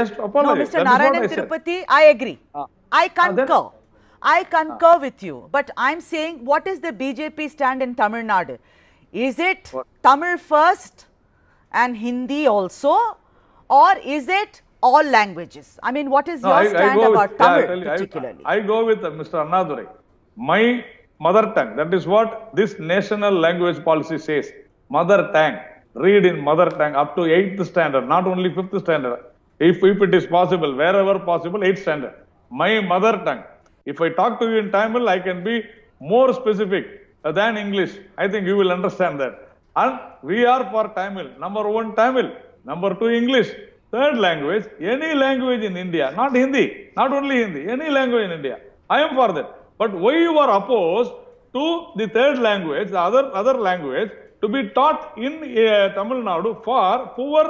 apologize. No, Mr. Narayan Tirupati, I agree. Ah. I ah, concur. Ah, I concur ah. with you. But I'm saying, what is the BJP stand in Tamil Nadu? Is it what? Tamil first and Hindi also? Or is it all languages? I mean, what is no, your I, stand I about with, Tamil yeah, particularly? I, I, go with uh, Mr. Annadurai. My mother tongue, that is what this national language policy says. Mother tongue, read in mother tongue up to 8th standard, not only 5th standard. If, if it is possible, wherever possible, eighth standard. My mother tongue. If I talk to you in Tamil, I can be more specific than English. I think you will understand that. And we are for Tamil. Number one, Tamil. Number two, English. Third language, any language in India, not Hindi, not only Hindi, any language in India. I am for that. But why you are opposed to the third language, the other, other language, to be taught in uh, Tamil Nadu for poor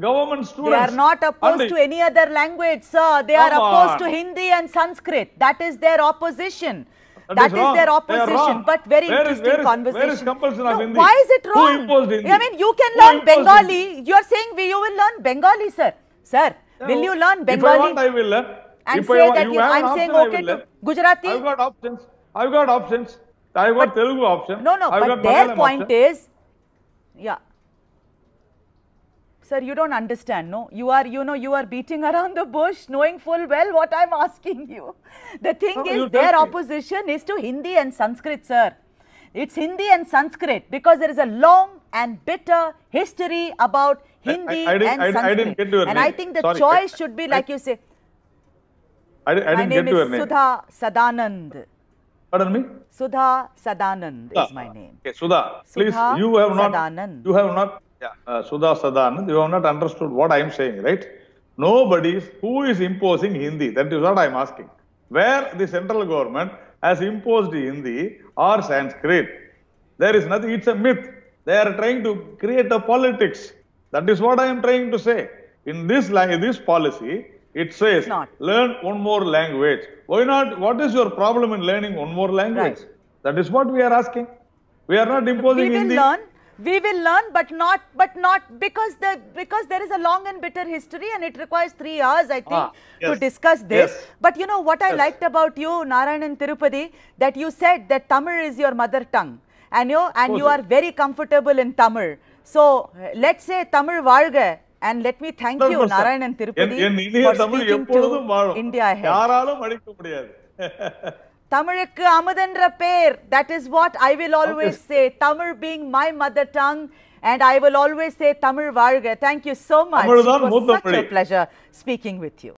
government students. They are not opposed to any other language, sir. They are opposed to Hindi and Sanskrit. That is their opposition. That, that is, is their opposition, but very where interesting is, where conversation. Is, where is no, why is it wrong? I mean, you can Who learn Bengali. Hindi? You are saying we, you will learn Bengali, sir. Sir, will you learn Bengali? If I want, I will learn. And if say I want, that you, you I'm saying okay to Gujarati. I've got options. I've got options. I've got but, Telugu option. No, no, I've but their point option. is, yeah. Sir, you don't understand, no? You are, you know, you are beating around the bush knowing full well what I'm asking you. The thing no, is, their opposition is to Hindi and Sanskrit, sir. It's Hindi and Sanskrit because there is a long and bitter history about Hindi I, I, I and Sanskrit. I, didn't get to And name. I think the Sorry. choice should be like you say. I, didn't my name get to is name. Sudha Sadanand. Pardon me? Sudha Sadanand Sudha. is my name. Okay, Sudha, Sudha please, you have Sadanand. not, you have not uh, Sudha Sadan, you have not understood what I am saying, right? Nobody is, who is imposing Hindi? That is what I am asking. Where the central government has imposed Hindi or Sanskrit. There is nothing, it's a myth. They are trying to create a politics. That is what I am trying to say. In this this policy, it says learn one more language. Why not? What is your problem in learning one more language? Right. That is what we are asking. We are not imposing Hindi. Learn we will learn but not but not because the because there is a long and bitter history and it requires 3 hours i think ah, yes. to discuss this yes. but you know what yes. i liked about you narayanan tirupati that you said that tamil is your mother tongue and you and oh, you are very comfortable in tamil so let's say tamil valga and let me thank you narayanan tirupati என் இனிய Tamil india வாழும் தமிழுக்கு அமுதன்ற பேர் that is what I will always say Tamil being my mother tongue and I will always say Tamil Varga. Thank you so much. It was such a pleasure speaking with you.